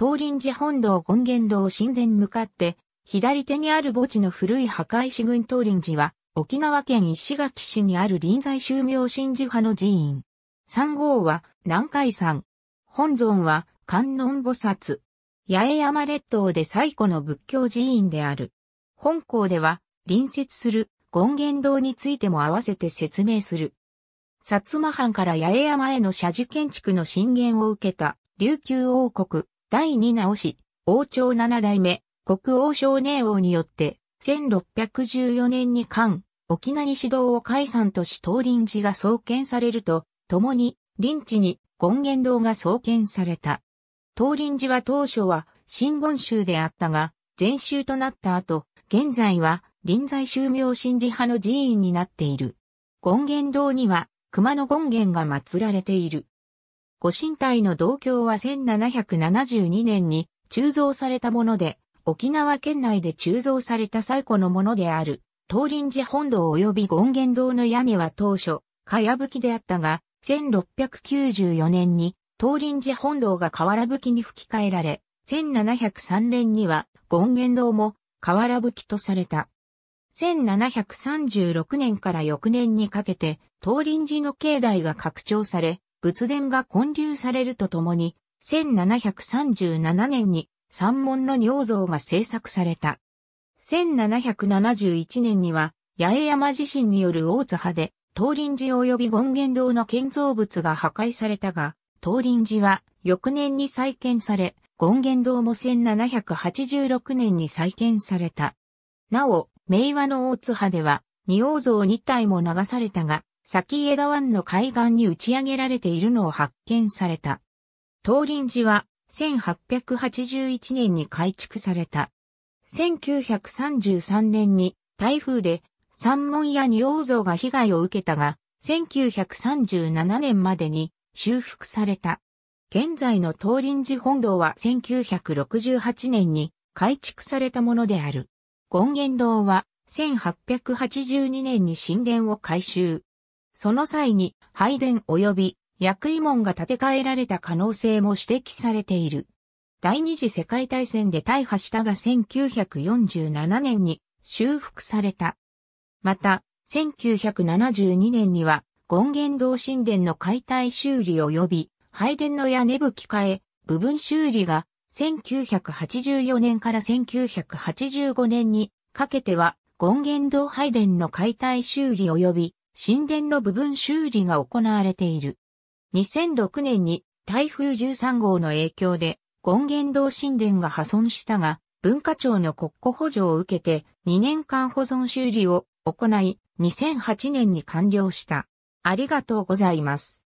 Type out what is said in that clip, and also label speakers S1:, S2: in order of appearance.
S1: 東林寺本堂権現堂神殿向かって、左手にある墓地の古い墓石群東林寺は、沖縄県石垣市にある臨済宗明神寺派の寺院。三号は南海山。本尊は観音菩薩。八重山列島で最古の仏教寺院である。本校では隣接する権現堂についても合わせて説明する。薩摩藩から八重山への社寺建築の進言を受けた琉球王国第二直し、王朝七代目、国王少年王によって、1614年に漢、沖縄指導を解散とし東林寺が創建されると、共に、林地に権現堂が創建された。東林寺は当初は、新言宗であったが、全宗となった後、現在は、臨在宗明神寺派の寺院になっている。権現堂には、熊野権現が祀られている。ご神体の同郷は1772年に鋳造されたもので、沖縄県内で鋳造された最古のものである、東林寺本堂及び権現堂の屋根は当初、かやぶきであったが、1694年に東林寺本堂が瓦ぶきに吹き替えられ、1703年には権現堂も瓦ぶきとされた。1736年から翌年にかけて、東林寺の境内が拡張され、仏殿が建立されるとともに、1737年に三門の尿像が制作された。1771年には、八重山地震による大津波で、東林寺及び権現堂の建造物が破壊されたが、東林寺は翌年に再建され、権現堂も1786年に再建された。なお、明和の大津波では、仁王像2体も流されたが、先枝湾の海岸に打ち上げられているのを発見された。東林寺は1881年に改築された。1933年に台風で三門や仁王像が被害を受けたが、1937年までに修復された。現在の東林寺本堂は1968年に改築されたものである。権現堂は1882年に神殿を改修。その際に拝殿及び薬医門が建て替えられた可能性も指摘されている。第二次世界大戦で大破したが1947年に修復された。また、1972年には、権現堂神殿の解体修理及び、拝殿の屋根吹き替え、部分修理が、1984年から1985年にかけては、権現堂拝殿の解体修理及び、神殿の部分修理が行われている。2006年に台風13号の影響で権現堂神殿が破損したが、文化庁の国庫補助を受けて2年間保存修理を行い、2008年に完了した。ありがとうございます。